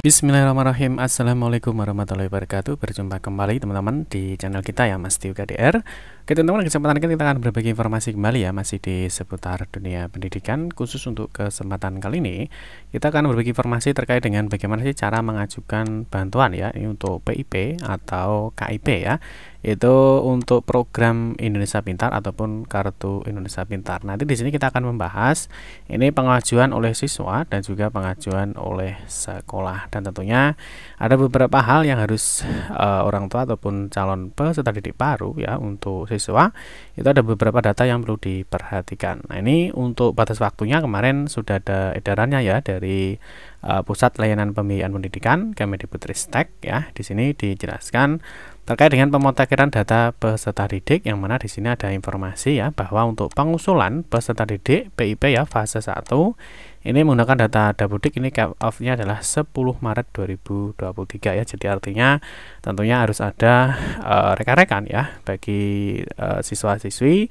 Bismillahirrahmanirrahim Assalamualaikum warahmatullahi wabarakatuh Berjumpa kembali teman-teman di channel kita ya Mas Tio KDR Oke teman-teman, kesempatan ini kita akan berbagi informasi kembali ya, masih di seputar dunia pendidikan. Khusus untuk kesempatan kali ini, kita akan berbagi informasi terkait dengan bagaimana sih cara mengajukan bantuan ya, ini untuk PIP atau KIP ya. Itu untuk program Indonesia Pintar ataupun Kartu Indonesia Pintar. Nanti di sini kita akan membahas ini pengajuan oleh siswa dan juga pengajuan oleh sekolah. Dan tentunya ada beberapa hal yang harus uh, orang tua ataupun calon peserta didik baru ya untuk siswa mahasiswa itu ada beberapa data yang perlu diperhatikan. Nah, ini untuk batas waktunya kemarin sudah ada edarannya ya dari uh, Pusat Layanan Pembiayaan Pendidikan Kemendikbudristek ya. Di sini dijelaskan terkait dengan pemotakiran data peserta didik yang mana di sini ada informasi ya bahwa untuk pengusulan peserta didik PIP ya fase 1 ini menggunakan data Dabudik ini cap off-nya adalah 10 Maret 2023 ya jadi artinya tentunya harus ada eh, rekan-rekan uh, ya bagi eh, siswa-siswi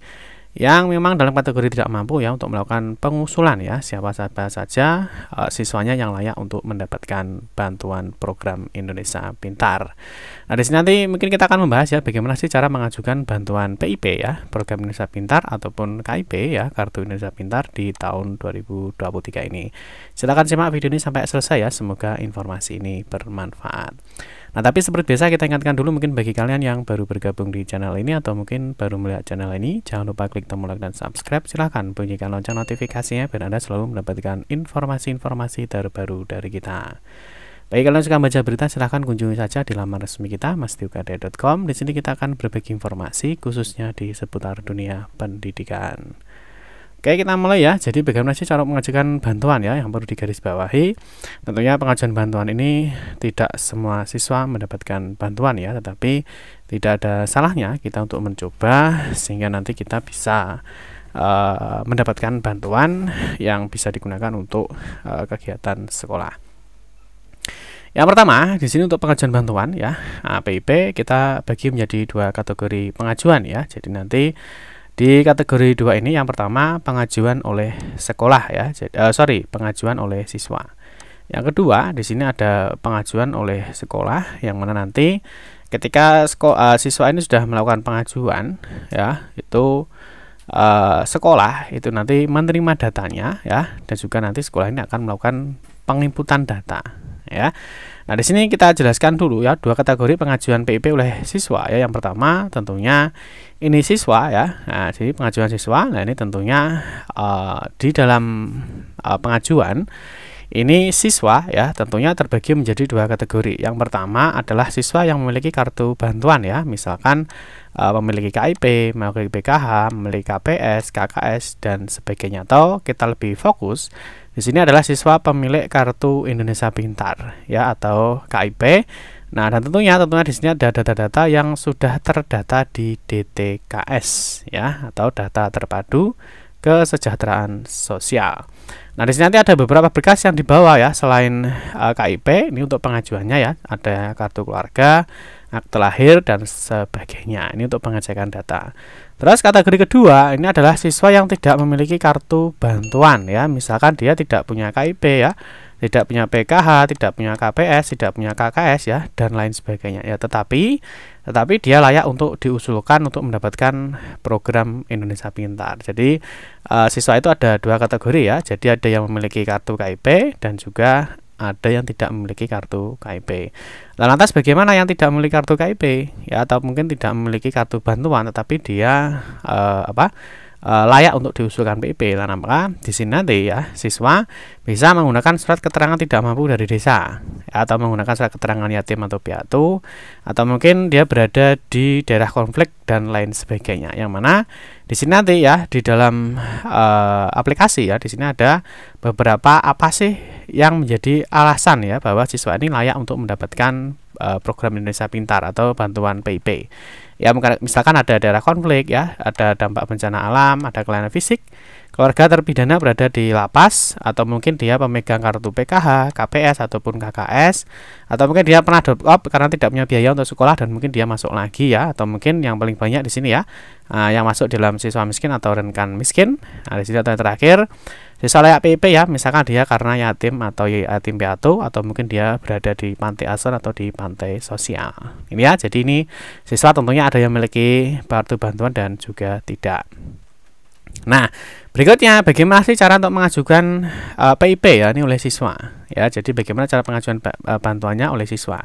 yang memang dalam kategori tidak mampu ya untuk melakukan pengusulan ya siapa siapa saja e, siswanya yang layak untuk mendapatkan bantuan program Indonesia Pintar. Nah di sini nanti mungkin kita akan membahas ya bagaimana sih cara mengajukan bantuan PIP ya program Indonesia Pintar ataupun KIP ya kartu Indonesia Pintar di tahun 2023 ini. Silakan simak video ini sampai selesai ya semoga informasi ini bermanfaat. Nah, tapi seperti biasa kita ingatkan dulu mungkin bagi kalian yang baru bergabung di channel ini atau mungkin baru melihat channel ini, jangan lupa klik tombol like dan subscribe. Silahkan bunyikan lonceng notifikasinya biar Anda selalu mendapatkan informasi-informasi terbaru dari kita. Baik, kalian suka baca berita, silahkan kunjungi saja di laman resmi kita, mastiukade.com. Di sini kita akan berbagi informasi khususnya di seputar dunia pendidikan. Oke kita mulai ya Jadi bagaimana sih cara mengajukan bantuan ya Yang perlu digarisbawahi Tentunya pengajuan bantuan ini Tidak semua siswa mendapatkan bantuan ya Tetapi tidak ada salahnya Kita untuk mencoba Sehingga nanti kita bisa uh, Mendapatkan bantuan Yang bisa digunakan untuk uh, Kegiatan sekolah yang pertama, di sini untuk pengajuan bantuan ya, APIP kita bagi menjadi dua kategori pengajuan ya. Jadi nanti di kategori dua ini yang pertama pengajuan oleh sekolah ya, jadi, uh, eh, sorry pengajuan oleh siswa. Yang kedua di sini ada pengajuan oleh sekolah yang mana nanti ketika uh, siswa ini sudah melakukan pengajuan ya itu uh, sekolah itu nanti menerima datanya ya dan juga nanti sekolah ini akan melakukan penginputan data ya. Nah, di sini kita jelaskan dulu ya dua kategori pengajuan PIP oleh siswa ya. Yang pertama tentunya ini siswa ya. Nah, jadi pengajuan siswa. Nah, ini tentunya uh, di dalam uh, pengajuan ini siswa ya tentunya terbagi menjadi dua kategori. Yang pertama adalah siswa yang memiliki kartu bantuan ya, misalkan uh, memiliki KIP, memiliki BKH, memiliki KPS, KKS dan sebagainya. Atau kita lebih fokus di sini adalah siswa pemilik kartu Indonesia Pintar ya atau KIP Nah, dan tentunya tentunya di sini ada data-data yang sudah terdata di DTKS ya atau data terpadu kesejahteraan sosial. Nah, di sini nanti ada beberapa berkas yang dibawa ya selain uh, eh, KIP ini untuk pengajuannya ya, ada kartu keluarga, akte lahir dan sebagainya. Ini untuk pengecekan data. Terus kategori kedua ini adalah siswa yang tidak memiliki kartu bantuan ya. Misalkan dia tidak punya KIP ya, tidak punya PKH, tidak punya KPS, tidak punya KKS ya dan lain sebagainya ya. Tetapi tetapi dia layak untuk diusulkan untuk mendapatkan program Indonesia Pintar. Jadi uh, siswa itu ada dua kategori ya. Jadi ada yang memiliki kartu KIP dan juga ada yang tidak memiliki kartu KIP. Lantas bagaimana yang tidak memiliki kartu KIP? Ya atau mungkin tidak memiliki kartu bantuan tetapi dia eh, apa? uh, layak untuk diusulkan pip karena maka di sini nanti ya siswa bisa menggunakan surat keterangan tidak mampu dari desa atau menggunakan surat keterangan yatim atau piatu atau mungkin dia berada di daerah konflik dan lain sebagainya. Yang mana di sini nanti ya di dalam uh, aplikasi ya di sini ada beberapa apa sih yang menjadi alasan ya bahwa siswa ini layak untuk mendapatkan Eh, program Indonesia Pintar atau bantuan PIP. Ya misalkan ada daerah konflik ya, ada dampak bencana alam, ada kelainan fisik, keluarga terpidana berada di lapas atau mungkin dia pemegang kartu PKH, KPS ataupun KKS atau mungkin dia pernah drop out karena tidak punya biaya untuk sekolah dan mungkin dia masuk lagi ya atau mungkin yang paling banyak di sini ya eh, yang masuk dalam siswa miskin atau rentan miskin. Nah, di sini yang terakhir Siswa layak PP ya, misalkan dia karena yatim atau ya, yatim piatu atau mungkin dia berada di pantai asuhan atau di pantai sosial. Ini ya, jadi ini siswa tentunya ada yang memiliki kartu bantuan dan juga tidak. Nah, Berikutnya, bagaimana sih cara untuk mengajukan uh, eh, PIP ya ini oleh siswa ya. Jadi bagaimana cara pengajuan eh, bantuannya oleh siswa.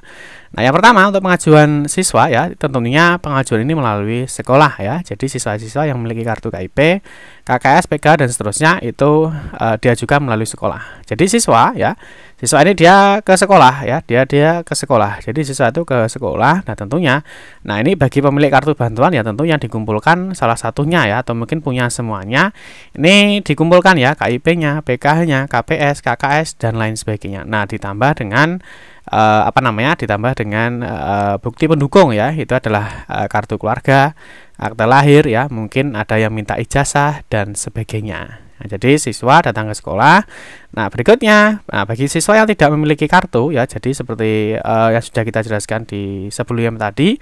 Nah, yang pertama untuk pengajuan siswa ya, tentunya pengajuan ini melalui sekolah ya. Jadi siswa-siswa yang memiliki kartu KIP, KKS, PK dan seterusnya itu uh, diajukan melalui sekolah. Jadi siswa ya, siswa ini dia ke sekolah ya, dia dia ke sekolah. Jadi siswa itu ke sekolah. Nah, tentunya nah ini bagi pemilik kartu bantuan ya tentunya yang dikumpulkan salah satunya ya atau mungkin punya semuanya. Ini ini dikumpulkan ya KIP-nya, PKH-nya, KPS, KKS dan lain sebagainya. Nah, ditambah dengan eh, apa namanya? ditambah dengan eh, bukti pendukung ya. Itu adalah eh, kartu keluarga, akta lahir ya, mungkin ada yang minta ijazah dan sebagainya. Nah, jadi siswa datang ke sekolah. Nah, berikutnya, nah bagi siswa yang tidak memiliki kartu ya, jadi seperti uh, yang sudah kita jelaskan di sebelumnya tadi,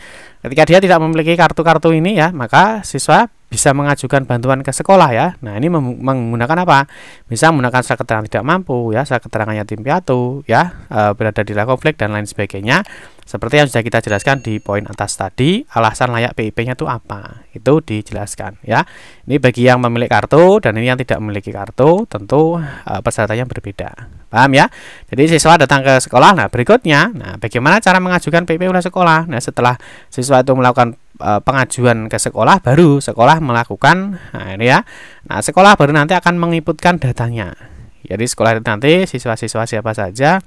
ketika dia tidak memiliki kartu-kartu ini ya, maka siswa bisa mengajukan bantuan ke sekolah ya. Nah, ini menggunakan apa? Bisa menggunakan surat keterangan tidak mampu ya, surat keterangan yatim piatu ya, eh, berada di daerah konflik dan lain sebagainya. Seperti yang sudah kita jelaskan di poin atas tadi, alasan layak PIP-nya itu apa? Itu dijelaskan ya. Ini bagi yang memiliki kartu dan ini yang tidak memiliki kartu, tentu e, persyaratannya berbeda. Paham ya? Jadi siswa datang ke sekolah. Nah, berikutnya, nah bagaimana cara mengajukan PIP oleh sekolah? Nah, setelah siswa itu melakukan e, pengajuan ke sekolah, baru sekolah melakukan nah ini ya. Nah, sekolah baru nanti akan mengikutkan datanya. Jadi sekolah itu nanti siswa-siswa siapa saja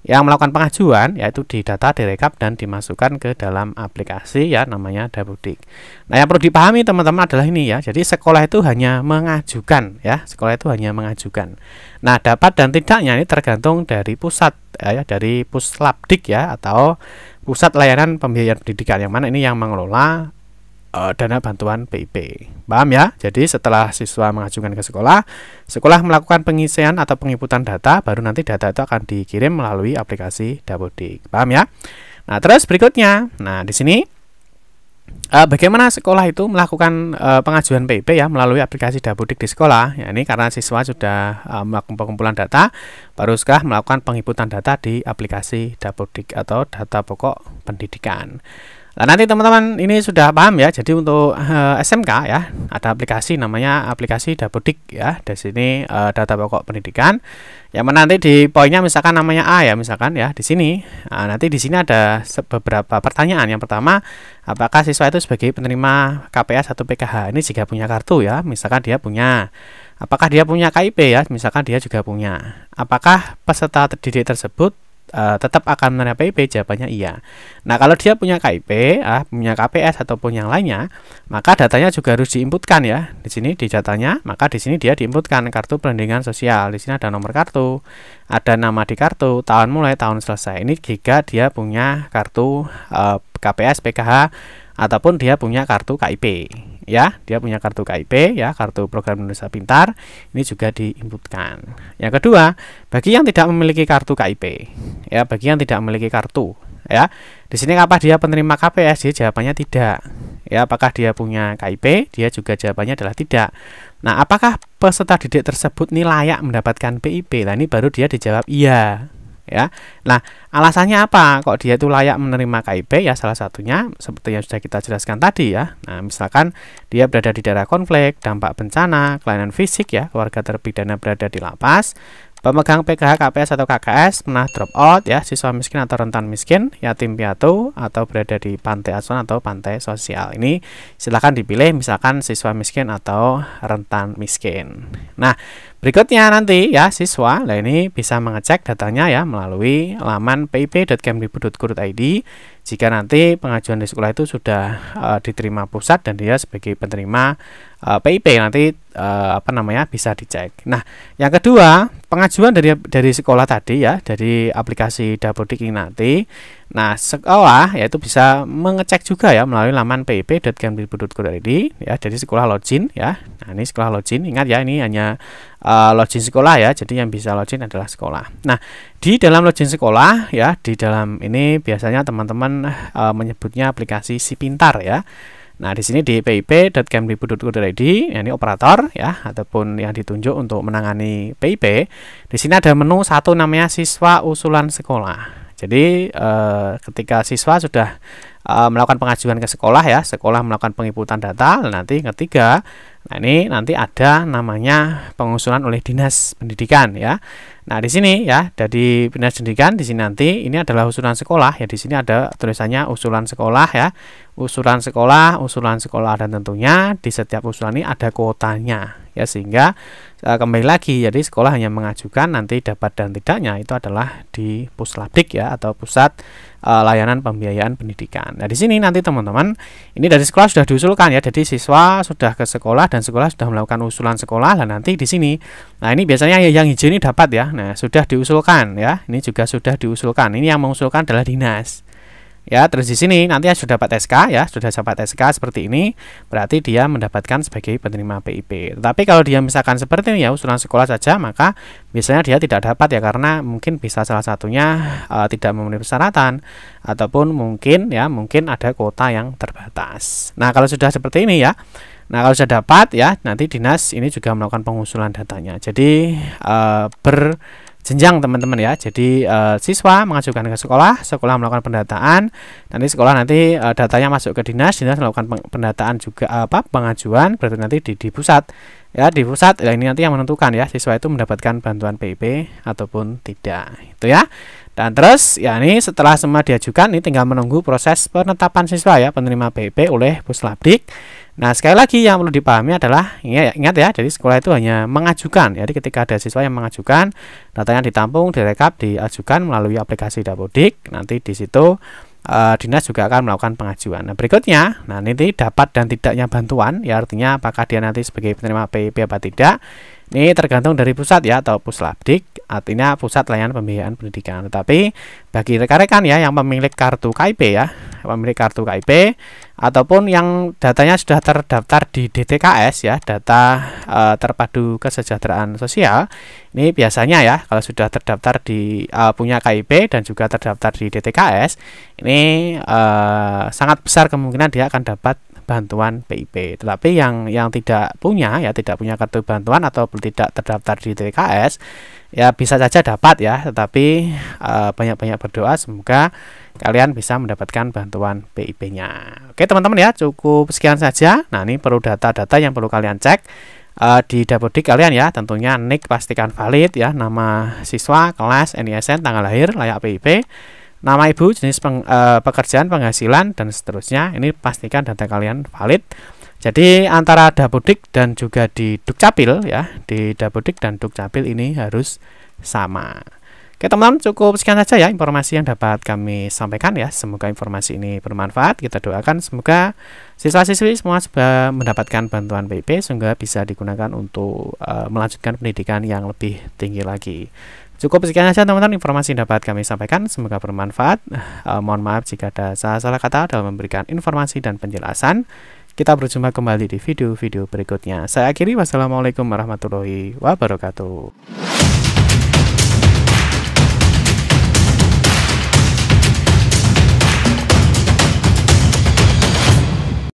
yang melakukan pengajuan yaitu didata, direkap dan dimasukkan ke dalam aplikasi ya namanya Dapodik. Nah, yang perlu dipahami teman-teman adalah ini ya. Jadi sekolah itu hanya mengajukan ya, sekolah itu hanya mengajukan. Nah, dapat dan tidaknya ini tergantung dari pusat ya, ya dari Puslapdik ya atau Pusat Layanan Pembiayaan Pendidikan yang mana ini yang mengelola uh, dana bantuan PIP. Paham ya? Jadi setelah siswa mengajukan ke sekolah, sekolah melakukan pengisian atau pengiputan data, baru nanti data itu akan dikirim melalui aplikasi Dapodik. Paham ya? Nah, terus berikutnya. Nah, di sini uh, bagaimana sekolah itu melakukan uh, pengajuan PIP ya melalui aplikasi Dapodik di sekolah. Ya, ini karena siswa sudah uh, melakukan pengumpulan data, baru melakukan pengiputan data di aplikasi Dapodik atau data pokok pendidikan. Nah, nanti teman-teman ini sudah paham ya. Jadi untuk uh, eh, SMK ya ada aplikasi namanya aplikasi Dapodik ya. Di sini uh, data pokok pendidikan. Yang mana nanti di poinnya misalkan namanya A ya misalkan ya di sini. uh, nanti di sini ada beberapa pertanyaan. Yang pertama, apakah siswa itu sebagai penerima KPS atau PKH ini jika punya kartu ya, misalkan dia punya apakah dia punya KIP ya, misalkan dia juga punya. Apakah peserta didik tersebut Eh, tetap akan menerima PIP? Jawabannya iya. Nah, kalau dia punya KIP, uh, ah, punya KPS ataupun yang lainnya, maka datanya juga harus diinputkan ya. Di sini di datanya, maka di sini dia diinputkan kartu perlindungan sosial. Di sini ada nomor kartu, ada nama di kartu, tahun mulai, tahun selesai. Ini jika dia punya kartu uh, eh, KPS, PKH ataupun dia punya kartu KIP ya dia punya kartu KIP ya kartu program Indonesia Pintar ini juga diinputkan yang kedua bagi yang tidak memiliki kartu KIP ya bagi yang tidak memiliki kartu ya di sini apa dia penerima KPS dia jawabannya tidak ya apakah dia punya KIP dia juga jawabannya adalah tidak nah apakah peserta didik tersebut nih layak mendapatkan PIP nah ini baru dia dijawab iya ya nah alasannya apa kok dia itu layak menerima KIP ya salah satunya seperti yang sudah kita jelaskan tadi ya nah misalkan dia berada di daerah konflik dampak bencana kelainan fisik ya keluarga terpidana berada di lapas Pemegang PKH, KPS atau KKS pernah drop out ya, siswa miskin atau rentan miskin, yatim piatu atau berada di pantai asuhan atau pantai sosial. Ini silahkan dipilih misalkan siswa miskin atau rentan miskin. Nah, berikutnya nanti ya siswa, lah ini bisa mengecek datanya ya melalui laman pip.kemdikbud.go.id jika nanti pengajuan di sekolah itu sudah uh, diterima pusat dan dia sebagai penerima uh, eh, PIP nanti uh, apa namanya bisa dicek. Nah, yang kedua pengajuan dari dari sekolah tadi ya dari aplikasi Dapodik ini nanti nah sekolah yaitu bisa mengecek juga ya melalui laman pip.kemdikbud.go.id ya jadi sekolah login ya nah ini sekolah login ingat ya ini hanya uh, login sekolah ya jadi yang bisa login adalah sekolah nah di dalam login sekolah ya di dalam ini biasanya teman-teman uh, menyebutnya aplikasi si pintar ya Nah, di sini di pip.kemdikbud.go.id, ya ini operator ya ataupun yang ditunjuk untuk menangani PIP. Di sini ada menu satu namanya siswa usulan sekolah. Jadi eh, ketika siswa sudah eh, melakukan pengajuan ke sekolah ya, sekolah melakukan pengiputan data, nanti ketiga, nah ini nanti ada namanya pengusulan oleh dinas pendidikan ya. Nah di sini ya, dari dinas pendidikan di sini nanti ini adalah usulan sekolah ya, di sini ada tulisannya usulan sekolah ya, usulan sekolah, usulan sekolah dan tentunya di setiap usulan ini ada kuotanya ya sehingga e, kembali lagi jadi sekolah hanya mengajukan nanti dapat dan tidaknya itu adalah di puslabdik ya atau pusat e, layanan pembiayaan pendidikan. Nah di sini nanti teman-teman ini dari sekolah sudah diusulkan ya jadi siswa sudah ke sekolah dan sekolah sudah melakukan usulan sekolah dan nanti di sini. Nah ini biasanya yang hijau ini dapat ya. Nah sudah diusulkan ya ini juga sudah diusulkan. Ini yang mengusulkan adalah dinas. Ya, terus di sini nanti sudah dapat SK ya, sudah dapat SK ya, seperti ini, berarti dia mendapatkan sebagai penerima PIP. Tapi kalau dia misalkan seperti ini ya, usulan sekolah saja, maka biasanya dia tidak dapat ya karena mungkin bisa salah satunya uh, tidak memenuhi persyaratan ataupun mungkin ya, mungkin ada kuota yang terbatas. Nah, kalau sudah seperti ini ya, Nah, kalau sudah dapat ya, nanti dinas ini juga melakukan pengusulan datanya. Jadi, uh, ber jenjang teman-teman ya. Jadi e, siswa mengajukan ke sekolah, sekolah melakukan pendataan, nanti sekolah nanti e, datanya masuk ke dinas, dinas melakukan pendataan juga apa pengajuan berarti nanti di, di pusat ya di pusat ya ini nanti yang menentukan ya siswa itu mendapatkan bantuan PIP ataupun tidak itu ya dan terus ya ini setelah semua diajukan ini tinggal menunggu proses penetapan siswa ya penerima PIP oleh puslapdik Nah, sekali lagi yang perlu dipahami adalah ya, ingat ya, jadi sekolah itu hanya mengajukan. Jadi ketika ada siswa yang mengajukan, datanya ditampung, direkap, diajukan melalui aplikasi Dapodik. Nanti di situ e, dinas juga akan melakukan pengajuan. Nah, berikutnya, nah nanti dapat dan tidaknya bantuan, ya artinya apakah dia nanti sebagai penerima PIP atau tidak. Ini tergantung dari pusat ya atau puslabdik artinya pusat layanan pembiayaan pendidikan. Tetapi bagi rekan-rekan ya yang memiliki kartu KIP ya, pemilik kartu KIP ataupun yang datanya sudah terdaftar di DTKS ya, data e, terpadu kesejahteraan sosial. Ini biasanya ya kalau sudah terdaftar di e, punya KIP dan juga terdaftar di DTKS, ini e, sangat besar kemungkinan dia akan dapat bantuan PIP. Tetapi yang yang tidak punya ya tidak punya kartu bantuan atau tidak terdaftar di TKS ya bisa saja dapat ya, tetapi eh, banyak-banyak uh, berdoa semoga kalian bisa mendapatkan bantuan PIP-nya. Oke, teman-teman ya, cukup sekian saja. Nah, ini perlu data-data yang perlu kalian cek uh, di dapodik kalian ya tentunya nik pastikan valid ya nama siswa kelas NISN tanggal lahir layak PIP nama ibu, jenis peng, e, pekerjaan, penghasilan, dan seterusnya. Ini pastikan data kalian valid. Jadi antara Dapodik dan juga di Dukcapil ya, di Dapodik dan Dukcapil ini harus sama. Oke teman-teman cukup sekian saja ya informasi yang dapat kami sampaikan ya. Semoga informasi ini bermanfaat. Kita doakan semoga siswa-siswi semua mendapatkan bantuan PIP sehingga bisa digunakan untuk uh, melanjutkan pendidikan yang lebih tinggi lagi. Cukup sekian saja teman-teman informasi yang dapat kami sampaikan. Semoga bermanfaat. Uh, mohon maaf jika ada salah-salah kata dalam memberikan informasi dan penjelasan. Kita berjumpa kembali di video-video berikutnya. Saya akhiri wassalamualaikum warahmatullahi wabarakatuh.